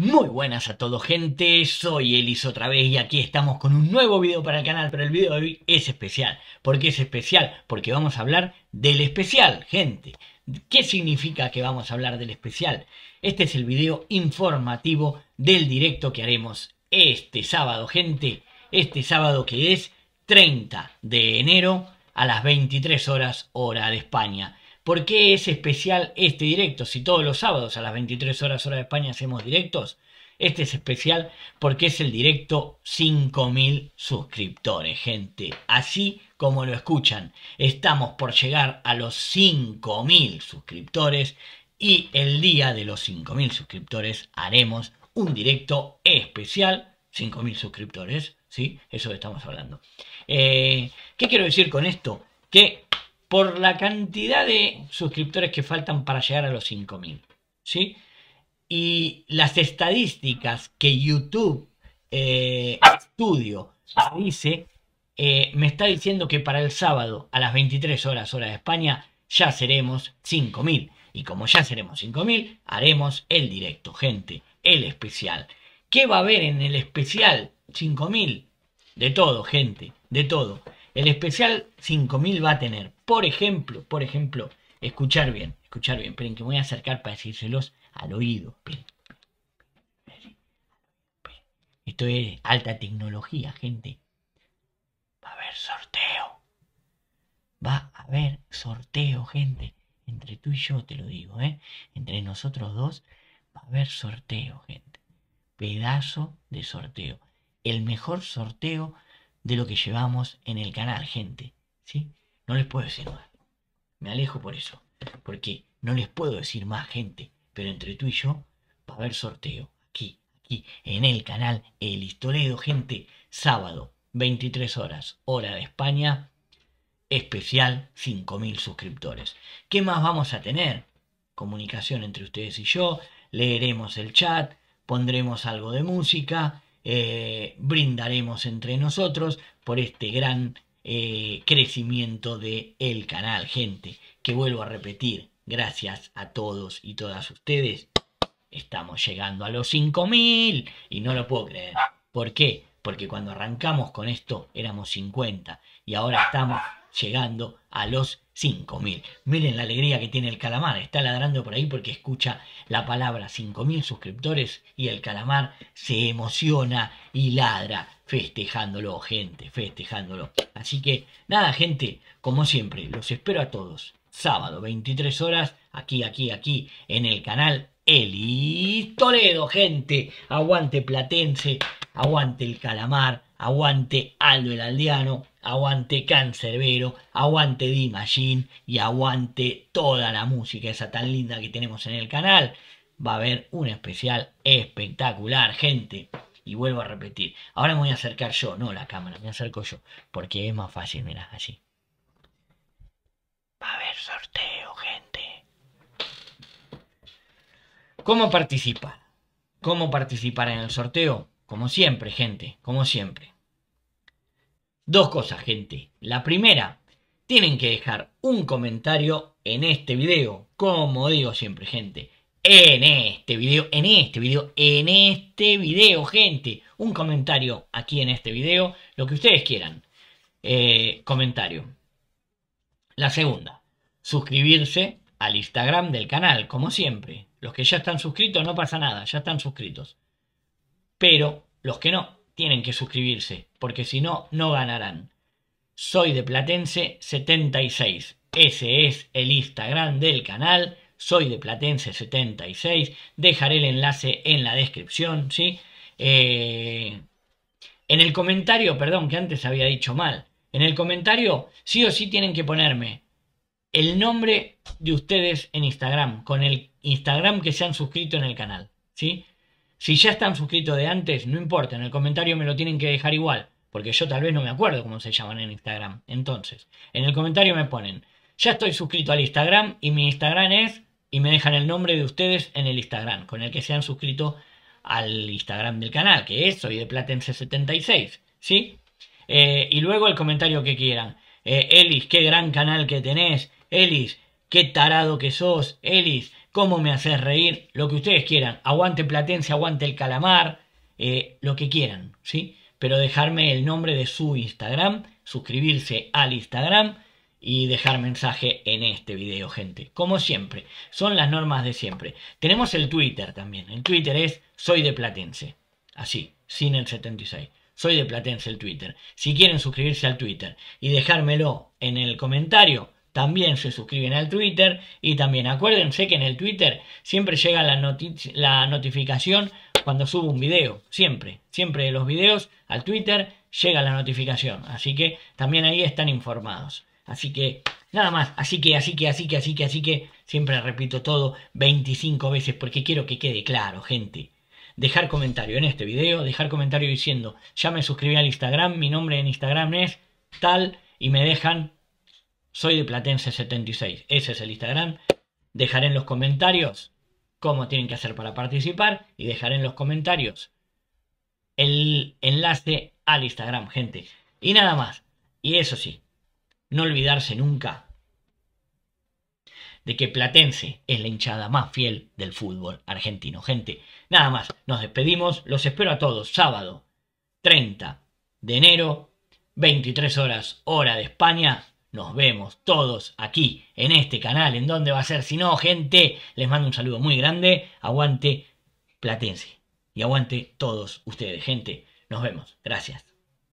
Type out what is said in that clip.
Muy buenas a todos gente, soy Elis otra vez y aquí estamos con un nuevo video para el canal, pero el video de hoy es especial. ¿Por qué es especial? Porque vamos a hablar del especial, gente. ¿Qué significa que vamos a hablar del especial? Este es el video informativo del directo que haremos este sábado, gente. Este sábado que es 30 de enero a las 23 horas hora de España. ¿Por qué es especial este directo? Si todos los sábados a las 23 horas hora de España hacemos directos, este es especial porque es el directo 5000 suscriptores, gente. Así como lo escuchan, estamos por llegar a los 5000 suscriptores y el día de los 5000 suscriptores haremos un directo especial. 5000 suscriptores, ¿sí? Eso estamos hablando. Eh, ¿Qué quiero decir con esto? Que por la cantidad de suscriptores que faltan para llegar a los 5.000. ¿Sí? Y las estadísticas que YouTube eh, Studio dice, eh, me está diciendo que para el sábado a las 23 horas hora de España ya seremos 5.000. Y como ya seremos 5.000, haremos el directo, gente, el especial. ¿Qué va a haber en el especial 5000? De todo, gente, de todo. El especial 5000 va a tener, por ejemplo, por ejemplo, escuchar bien, escuchar bien, esperen que me voy a acercar para decírselos al oído. Esto es alta tecnología, gente. Va a haber sorteo. Va a haber sorteo, gente. Entre tú y yo te lo digo, ¿eh? Entre nosotros dos va a haber sorteo, gente. Pedazo de sorteo. El mejor sorteo de lo que llevamos en el canal, gente. ¿Sí? No les puedo decir más. Me alejo por eso. Porque no les puedo decir más, gente. Pero entre tú y yo va a haber sorteo. Aquí, aquí, en el canal El Histoledo, gente. Sábado, 23 horas, hora de España. Especial 5.000 suscriptores. ¿Qué más vamos a tener? Comunicación entre ustedes y yo. Leeremos el chat. Pondremos algo de música eh, brindaremos entre nosotros por este gran eh, crecimiento del el canal, gente. Que vuelvo a repetir, gracias a todos y todas ustedes. Estamos llegando a los 5.000 y no lo puedo creer. ¿Por qué? Porque cuando arrancamos con esto éramos 50 y ahora estamos llegando a los 5.000. Miren la alegría que tiene el calamar. Está ladrando por ahí porque escucha la palabra 5.000 suscriptores y el calamar se emociona y ladra festejándolo, gente, festejándolo. Así que nada, gente, como siempre, los espero a todos. Sábado, 23 horas, aquí, aquí, aquí, en el canal Eli Toledo, gente. Aguante Platense, aguante el calamar, aguante Aldo el Aldeano aguante Cancerbero, aguante machine y aguante toda la música esa tan linda que tenemos en el canal. Va a haber un especial espectacular, gente. Y vuelvo a repetir, ahora me voy a acercar yo, no la cámara, me acerco yo, porque es más fácil, mirá, así. Va a haber sorteo, gente. ¿Cómo participar? ¿Cómo participar en el sorteo? Como siempre, gente, como siempre Dos cosas, gente. La primera, tienen que dejar un comentario en este video. Como digo siempre, gente. En este video, en este video, en este video, gente. Un comentario aquí en este video. Lo que ustedes quieran. Eh, comentario. La segunda, suscribirse al Instagram del canal, como siempre. Los que ya están suscritos no pasa nada, ya están suscritos. Pero los que no, tienen que suscribirse, porque si no, no ganarán. Soy de Platense 76. Ese es el Instagram del canal. Soy de Platense 76. Dejaré el enlace en la descripción, ¿sí? Eh, en el comentario, perdón, que antes había dicho mal. En el comentario, sí o sí tienen que ponerme el nombre de ustedes en Instagram, con el Instagram que se han suscrito en el canal, ¿sí? Si ya están suscritos de antes, no importa, en el comentario me lo tienen que dejar igual, porque yo tal vez no me acuerdo cómo se llaman en Instagram. Entonces, en el comentario me ponen, ya estoy suscrito al Instagram y mi Instagram es, y me dejan el nombre de ustedes en el Instagram, con el que se han suscrito al Instagram del canal, que es Soy de Platense76, ¿sí? Eh, y luego el comentario que quieran. Eh, Elis, qué gran canal que tenés. Elis, qué tarado que sos. Elis, cómo me haces reír, lo que ustedes quieran, aguante Platense, aguante el calamar, eh, lo que quieran, ¿sí? Pero dejarme el nombre de su Instagram, suscribirse al Instagram y dejar mensaje en este video, gente. Como siempre, son las normas de siempre. Tenemos el Twitter también. El Twitter es soy de Platense. Así, sin el 76. Soy de Platense el Twitter. Si quieren suscribirse al Twitter y dejármelo en el comentario, también se suscriben al Twitter y también acuérdense que en el Twitter siempre llega la, notificación cuando subo un video, siempre, siempre de los videos al Twitter llega la notificación, así que también ahí están informados. Así que nada más, así que, así que, así que, así que, así que, siempre repito todo 25 veces porque quiero que quede claro, gente. Dejar comentario en este video, dejar comentario diciendo, ya me suscribí al Instagram, mi nombre en Instagram es tal y me dejan soy de Platense76. Ese es el Instagram. Dejaré en los comentarios cómo tienen que hacer para participar y dejaré en los comentarios el enlace al Instagram, gente. Y nada más. Y eso sí, no olvidarse nunca de que Platense es la hinchada más fiel del fútbol argentino, gente. Nada más, nos despedimos, los espero a todos sábado 30 de enero, 23 horas hora de España, nos vemos todos aquí en este canal. ¿En donde va a ser? Si no, gente, les mando un saludo muy grande. Aguante Platense. Y aguante todos ustedes, gente. Nos vemos. Gracias.